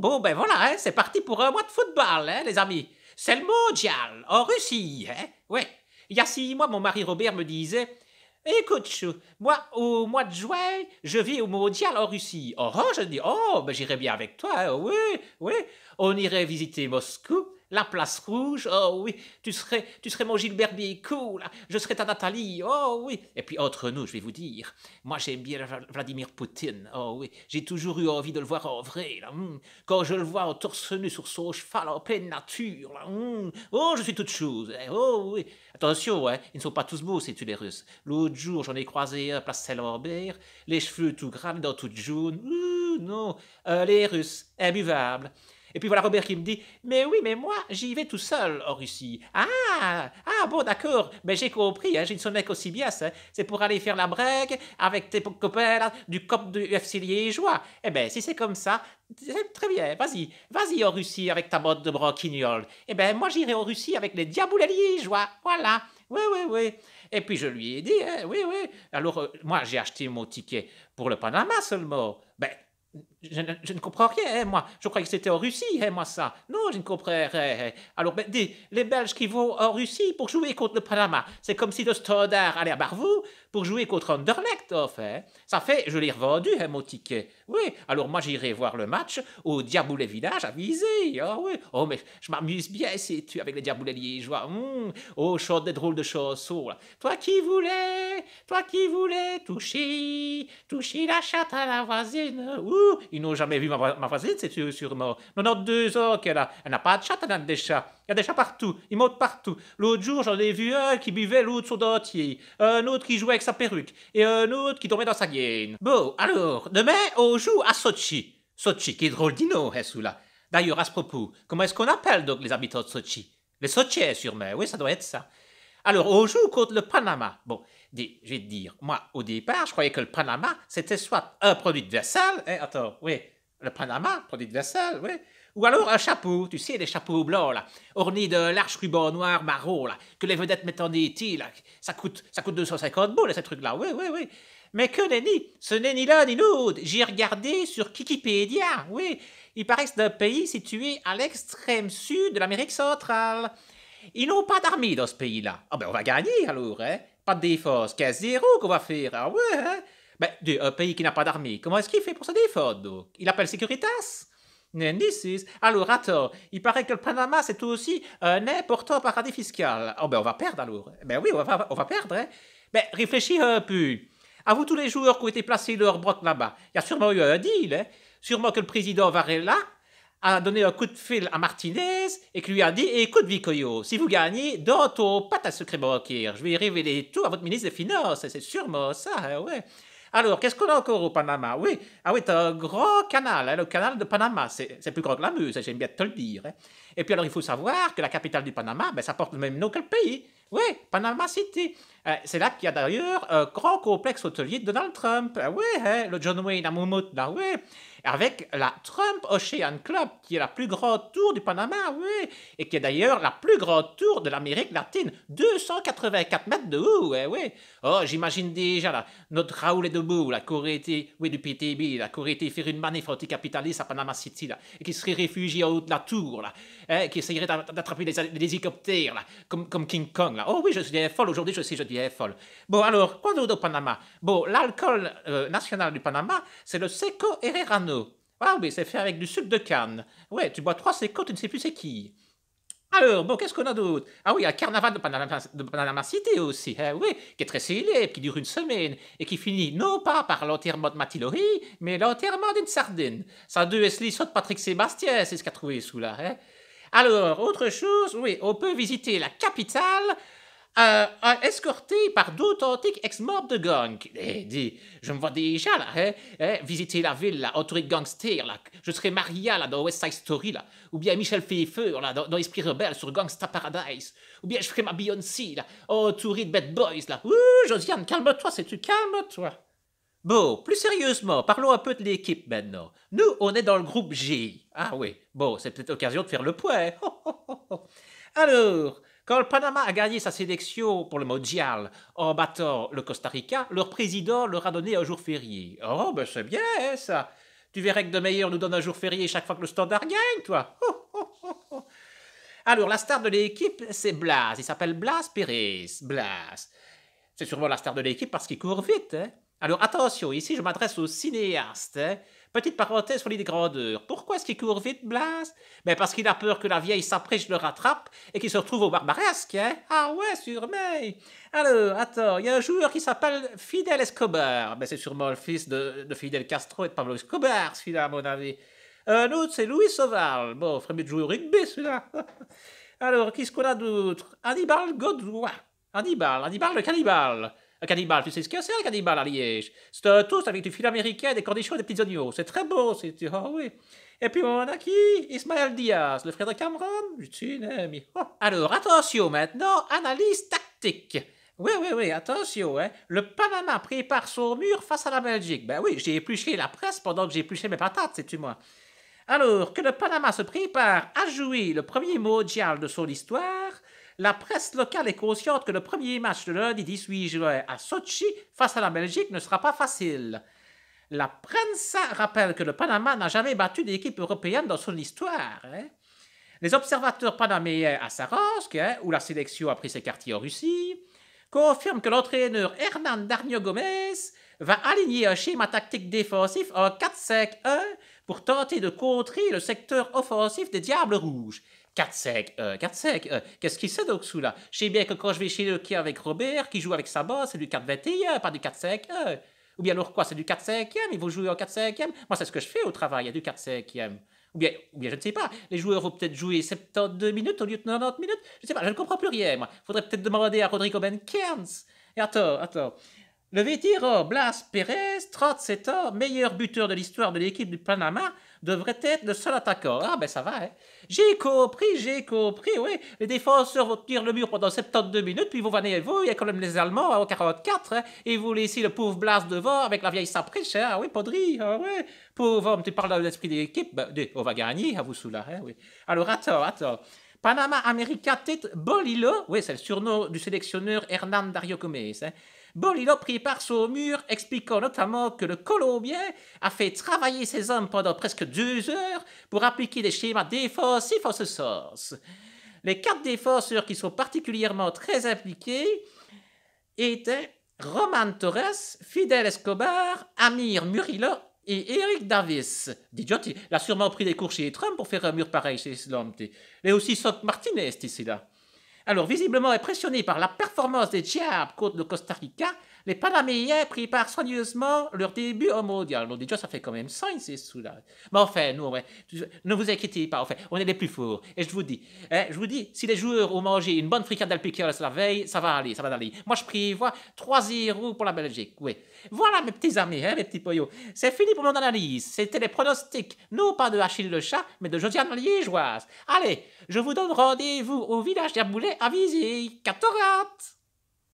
bon, ben voilà, hein, c'est parti pour un mois de football, hein, les amis. C'est le mondial, en Russie, hein. Il y a six mois, mon mari Robert me disait Écoute, moi, au mois de juin, je vais au mondial en Russie. Oh, oh, je dis Oh, ben j'irai bien avec toi, hein. oui, oui. On irait visiter Moscou la place rouge, oh oui, tu serais, tu serais mon Gilbert cool. je serais ta Nathalie, oh oui. Et puis entre nous, je vais vous dire, moi j'aime bien Vladimir Poutine, oh oui, j'ai toujours eu envie de le voir en vrai, hmm. quand je le vois en torse nu sur son cheval en pleine nature, hmm. oh je suis toute chose, hein, oh oui. Attention, ouais, hein, ils ne sont pas tous beaux ces les Russes. L'autre jour, j'en ai croisé un place Saint-Lambert, les cheveux tout grands, dans toute jaune, non, euh, les Russes, imbuvables. Et puis voilà Robert qui me dit Mais oui, mais moi, j'y vais tout seul en Russie. Ah, ah bon, d'accord, mais j'ai compris, hein, j'ai une sonnette aussi bien, c'est pour aller faire la break avec tes copains du COP du UFC Liégeois. Eh bien, si c'est comme ça, très bien, vas-y, vas-y en Russie avec ta mode de broquignol. Eh bien, moi, j'irai en Russie avec les diaboulés liégeois. Voilà, oui, oui, oui. Et puis je lui ai dit hein, Oui, oui. Alors, euh, moi, j'ai acheté mon ticket pour le Panama seulement. Ben, je, ne comprends rien, hein, moi. Je croyais que c'était en Russie, hein, moi, ça. Non, je ne comprends rien. Hein. Alors, ben, dis, les Belges qui vont en Russie pour jouer contre le Panama, c'est comme si le Standard allait à Barvou pour jouer contre Anderlecht, en fait. Ça fait, je l'ai revendu, hein, mon ticket. Oui, alors moi, j'irai voir le match au Diaboulet Village à Ah oui. Oh, mais je m'amuse bien, si tu avec les Diaboulets liégeois. vois. Hum, oh, chante des drôles de chansons, Toi qui voulais, toi qui voulais toucher, toucher la chatte à la voisine ils n'ont jamais vu ma, voisine, c'est sûr, sûrement. deux ans qu'elle a. Elle n'a pas de chat, elle a des chats. Il y a des chats partout, ils montent partout. L'autre jour, j'en ai vu un qui buvait l'eau de son dentier, un autre qui jouait avec sa perruque, et un autre qui dormait dans sa gaine. Bon, alors, demain, on joue à Sochi. Sochi, qui est drôle d'ino, hein, là. D'ailleurs, à ce propos, comment est-ce qu'on appelle donc les habitants de Sochi Les Sochiers, sûrement, oui, ça doit être ça. Alors, on joue contre le Panama. Bon, je vais te dire, moi, au départ, je croyais que le Panama, c'était soit un produit de vaisselle, hein, attends, oui, le Panama, produit de vaisselle, oui, ou alors un chapeau, tu sais, les chapeaux blancs, là, ornés de larges ruban noir marron, là, que les vedettes mettent en été, là, ça coûte, ça coûte 250 balles, ce truc là oui, oui, oui. Mais que nenni, ce n'est ni l'un ni l'autre. J'ai regardé sur Wikipédia, oui. Il paraît que c'est pays situé à l'extrême sud de l'Amérique centrale. Ils n'ont pas d'armée dans ce pays-là. Ah ben on va gagner alors, hein pas de défense, zéro qu'on va faire, ah ouais, hein? ben, un pays qui n'a pas d'armée, comment est-ce qu'il fait pour se défendre, donc Il appelle Securitas Alors, attends, il paraît que le Panama, c'est aussi un important paradis fiscal. Oh, ben, on va perdre alors. Ben oui, on va, on va perdre, Mais hein. Ben, réfléchis un peu. À vous tous les joueurs qui ont été placés leur broc là-bas, il y a sûrement eu un deal, hein. Sûrement que le président Varela a donné un coup de fil à Martinez et qui lui a dit Écoute, Vicoyo, si vous gagnez, donne aux à secret Je vais révéler tout à votre ministre des Finances. C'est sûrement ça, hein, ouais. Alors, qu'est-ce qu'on a encore au Panama Oui, ah oui, t'as un grand canal, hein, le canal de Panama. C'est plus grand que la muse, hein, j'aime bien te le dire. Et puis alors, il faut savoir que la capitale du Panama, ben, ça porte le même nom que le pays. Oui, Panama City. Euh, c'est là qu'il y a d'ailleurs un euh, grand complexe hôtelier de Donald Trump. Euh, hein, le John Wayne à Moumout, ah Avec la Trump Ocean Club, qui est la plus grande tour du Panama, oui. Et qui est d'ailleurs la plus grande tour de l'Amérique latine. 284 mètres de haut, oui. Oh, j'imagine déjà, là, notre Raoul est debout, la aurait été, oui, du PTB, la aurait été faire une manif anti-capitaliste à Panama City, là. Et qui serait réfugié en haut de la tour, là. Hein, qui essayerait d'attraper des, hélicoptères, là. Comme, comme King Kong, là. Oh oui, je suis folle aujourd'hui, je suis, je est folle. Bon, alors, quoi d'autre au Panama Bon, l'alcool euh, national du Panama, c'est le Seco Herrerano. Ah oui, c'est fait avec du sucre de canne. Ouais, tu bois trois Seco, tu ne sais plus c'est qui. Alors, bon, qu'est-ce qu'on a d'autre Ah oui, il y a carnaval de Panama, de Panama City aussi, hein, oui, qui est très célèbre, qui dure une semaine, et qui finit non pas par l'enterrement de Matilori, mais l'enterrement d'une sardine. Ça deux Esli saute Patrick Sébastien, c'est ce qu'a trouvé sous là. Hein. Alors, autre chose, oui, on peut visiter la capitale euh, escorté par d'authentiques ex morts de gang. Eh, dis, je me vois déjà là, hein, hein visiter la ville, là, entouré de gangster, là. Je serai Maria, là, dans West Side Story, là. Ou bien Michel Pfeiffer, là, dans, Esprit Rebelle, sur Gangsta Paradise. Ou bien je ferai ma Beyoncé, là, entourée de Bad Boys, là. Ouh, Josiane, calme-toi, si tu calme-toi. Bon, plus sérieusement, parlons un peu de l'équipe maintenant. Nous, on est dans le groupe G. Ah oui, bon, c'est peut-être l'occasion de faire le point. Alors, quand le Panama a gagné sa sélection pour le Mondial en battant le Costa Rica, leur président leur a donné un jour férié. Oh, ben c'est bien hein, ça. Tu verrais que de meilleurs nous donne un jour férié chaque fois que le standard gagne, toi. Alors, la star de l'équipe, c'est Blas. Il s'appelle Blas Pérez. Blas. C'est sûrement la star de l'équipe parce qu'il court vite. Hein alors attention, ici je m'adresse aux cinéastes. Hein. Petite parenthèse sur l'idée grandeur. Pourquoi est-ce qu'il court vite, Blas Mais ben, Parce qu'il a peur que la vieille s'approche, le rattrape et qu'il se retrouve au barbaresque. Hein. ah ouais, sûrement. Alors, attends, il y a un joueur qui s'appelle Fidel Escobar. Mais ben, c'est sûrement le fils de, Fidel Castro et de Pablo Escobar, celui-là, à mon avis. Un autre, c'est Louis Sauval. Bon, on ferait mieux de jouer au rugby, celui-là. Alors, qu'est-ce qu'on a d'autre Hannibal Godoy. Hannibal, Hannibal le cannibale. Un cannibale, tu sais ce que c'est un cannibale à Liège C'est un toast avec du fil américain, des cornichons et des petits oignons. C'est très beau, c'est. Ah oh, oui. Et puis on a qui Ismaël Diaz, le frère de Cameron un hein, Oh. Alors attention maintenant, analyse tactique. Oui, oui, oui, attention, hein. Le Panama prépare son mur face à la Belgique. Ben oui, j'ai épluché la presse pendant que j'ai épluché mes patates, sais-tu moi. Alors que le Panama se prépare à jouer le premier mondial de son histoire, la presse locale est consciente que le premier match de lundi 18 juin à Sochi face à la Belgique ne sera pas facile. La presse rappelle que le Panama n'a jamais battu d'équipe européenne dans son histoire. Hein. Les observateurs panaméens à Saransk, hein, où la sélection a pris ses quartiers en Russie, confirment que l'entraîneur Hernan Darnio Gomez va aligner un schéma tactique défensif en 4-5-1 pour tenter de contrer le secteur offensif des Diables Rouges. 4 sec, euh, 4 sec, euh, qu'est-ce qu'il c'est donc sous là Je sais bien que quand je vais chez le quai avec Robert, qui joue avec sa bosse, c'est du 4-21, pas du 4 sec. Ou bien alors quoi, c'est du 4 5 ème ils vont jouer en 4 5 ème Moi, c'est ce que je fais au travail, il y a du 4 5 ème Ou bien, bien, je ne sais pas, les joueurs vont peut-être jouer 72 minutes au lieu de 90 minutes. Je ne sais pas, je ne comprends plus rien, moi. Faudrait peut-être demander à Rodrigo Kearns. Et attends, attends. Le vétéran euh, Blas Pérez, 37 ans, meilleur buteur de l'histoire de l'équipe du Panama, devrait être le seul attaquant. Ah ben ça va, hein. J'ai compris, j'ai compris, oui. Les défenseurs vont tenir le mur pendant 72 minutes, puis vous venez vous, il y a quand même les Allemands en hein, 44, hein, et vous laissez le pauvre Blas devant avec la vieille sapriche, hein. Ah oui, Podri, ah oui. Pauvre homme, tu parles de l'esprit de l'équipe, ben, on va gagner, à vous soulager, hein, oui. Alors attends, attends. Panama America Tête Bolilo, oui, c'est le surnom du sélectionneur Hernán Dario Gómez. hein Bolino par au mur, expliquant notamment que le Colombien a fait travailler ses hommes pendant presque deux heures pour appliquer des schémas défensifs en ce sens. Les quatre défenseurs qui sont particulièrement très impliqués étaient Roman Torres, Fidel Escobar, Amir Murillo et Eric Davis. dit il a sûrement pris des cours chez Trump pour faire un mur pareil chez y Mais aussi Sot Martinez, ici là. Alors, visiblement impressionné par la performance des Diables contre le Costa Rica, les Panaméens préparent soigneusement leur début au mondial. Donc, déjà, ça fait quand même 5, c'est sous Mais enfin, nous, ne vous inquiétez pas, on est les plus forts. Et je vous dis, hein, je vous dis, si les joueurs ont mangé une bonne fricadelle piqueuse la veille, ça va aller, ça va aller. Moi, je prévois 3-0 pour la Belgique, oui. Voilà, mes petits amis, hein, mes petits poyos. C'est fini pour mon analyse. C'était les pronostics, non pas de Achille le chat, mais de Josiane Liégeoise. Allez, je vous donne rendez-vous au village d'Herboulet à Quatre heures.